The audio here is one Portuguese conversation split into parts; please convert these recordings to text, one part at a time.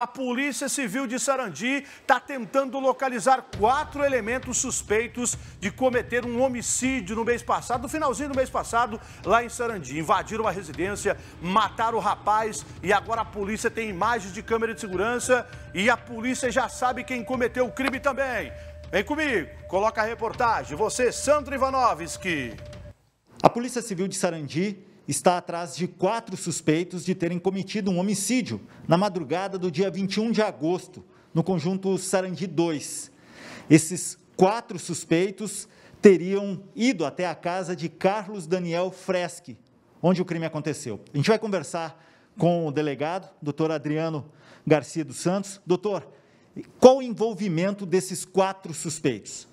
A Polícia Civil de Sarandi está tentando localizar quatro elementos suspeitos de cometer um homicídio no mês passado, no finalzinho do mês passado, lá em Sarandi. Invadiram uma residência, mataram o rapaz e agora a polícia tem imagens de câmera de segurança e a polícia já sabe quem cometeu o crime também. Vem comigo, coloca a reportagem. Você, Sandro Ivanovski. A Polícia Civil de Sarandi está atrás de quatro suspeitos de terem cometido um homicídio na madrugada do dia 21 de agosto, no conjunto Sarandi 2. Esses quatro suspeitos teriam ido até a casa de Carlos Daniel Freschi, onde o crime aconteceu. A gente vai conversar com o delegado, doutor Adriano Garcia dos Santos. Doutor, qual o envolvimento desses quatro suspeitos?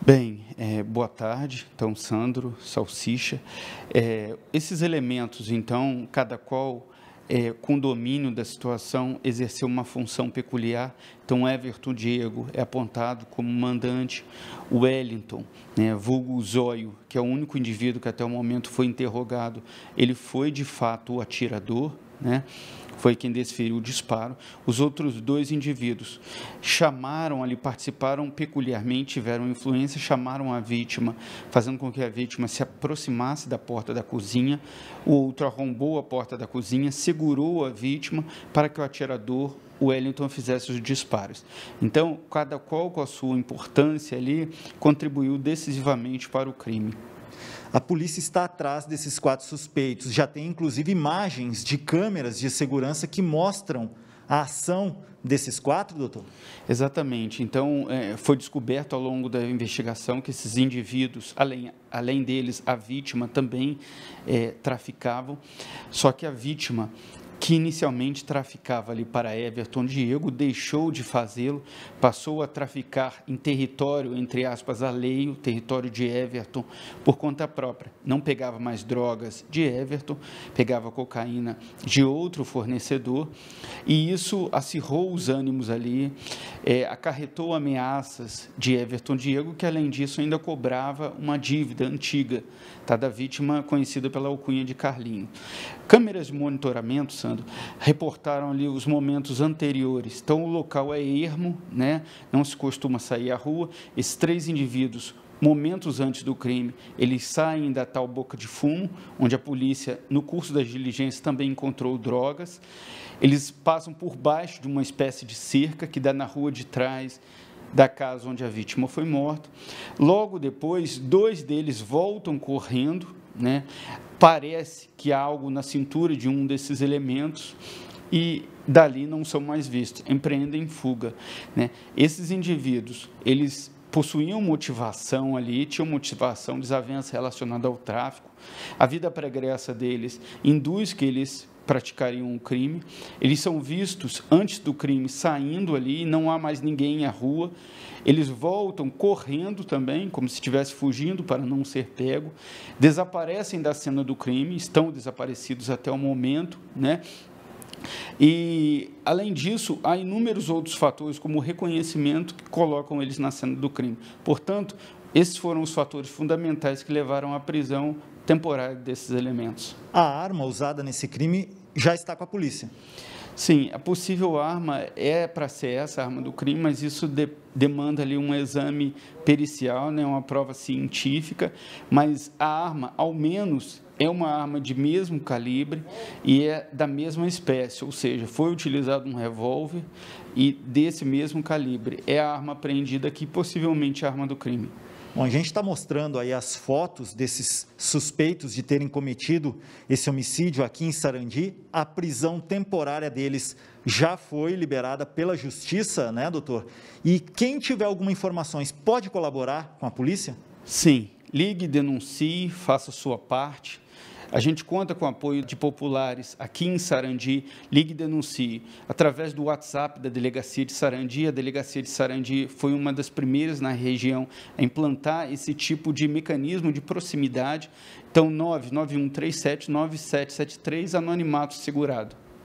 Bem, é, boa tarde. Então, Sandro, Salsicha. É, esses elementos, então, cada qual é, com domínio da situação, exerceu uma função peculiar então, Everton Diego é apontado como mandante, Wellington, né, vulgo Zóio, que é o único indivíduo que até o momento foi interrogado, ele foi de fato o atirador, né? foi quem desferiu o disparo. Os outros dois indivíduos chamaram ali, participaram peculiarmente, tiveram influência, chamaram a vítima, fazendo com que a vítima se aproximasse da porta da cozinha. O outro arrombou a porta da cozinha, segurou a vítima para que o atirador o Wellington fizesse os disparos. Então, cada qual com a sua importância ali contribuiu decisivamente para o crime. A polícia está atrás desses quatro suspeitos. Já tem inclusive imagens de câmeras de segurança que mostram a ação desses quatro, doutor? Exatamente. Então, é, foi descoberto ao longo da investigação que esses indivíduos, além, além deles, a vítima também é, traficavam. Só que a vítima que inicialmente traficava ali para Everton Diego, deixou de fazê-lo, passou a traficar em território, entre aspas, alheio, território de Everton, por conta própria. Não pegava mais drogas de Everton, pegava cocaína de outro fornecedor, e isso acirrou os ânimos ali, é, acarretou ameaças de Everton Diego, que além disso ainda cobrava uma dívida antiga, tá, da vítima conhecida pela alcunha de Carlinho. Câmeras de monitoramento, reportaram ali os momentos anteriores. Então, o local é ermo, né? não se costuma sair à rua. Esses três indivíduos, momentos antes do crime, eles saem da tal boca de fumo, onde a polícia, no curso das diligências, também encontrou drogas. Eles passam por baixo de uma espécie de cerca que dá na rua de trás da casa onde a vítima foi morta. Logo depois, dois deles voltam correndo né? Parece que há algo na cintura de um desses elementos e dali não são mais vistos, empreendem fuga. Né? Esses indivíduos, eles possuíam motivação ali, tinham motivação, desavença relacionada ao tráfico. A vida pregressa deles induz que eles praticariam um crime. Eles são vistos antes do crime saindo ali, não há mais ninguém à rua. Eles voltam correndo também, como se estivesse fugindo para não ser pego. Desaparecem da cena do crime, estão desaparecidos até o momento, né? E, além disso, há inúmeros outros fatores, como o reconhecimento, que colocam eles na cena do crime. Portanto, esses foram os fatores fundamentais que levaram à prisão temporária desses elementos. A arma usada nesse crime já está com a polícia. Sim, a possível arma é para ser essa a arma do crime, mas isso de, demanda ali um exame pericial, né, uma prova científica, mas a arma, ao menos, é uma arma de mesmo calibre e é da mesma espécie, ou seja, foi utilizado um revólver e desse mesmo calibre. É a arma apreendida aqui, possivelmente a arma do crime. Bom, a gente está mostrando aí as fotos desses suspeitos de terem cometido esse homicídio aqui em Sarandi. A prisão temporária deles já foi liberada pela justiça, né, doutor? E quem tiver alguma informações pode colaborar com a polícia? Sim, ligue, denuncie, faça sua parte. A gente conta com o apoio de populares aqui em Sarandi, ligue e denuncie, através do WhatsApp da Delegacia de Sarandi. A Delegacia de Sarandi foi uma das primeiras na região a implantar esse tipo de mecanismo de proximidade. Então, 991379773, anonimato segurado.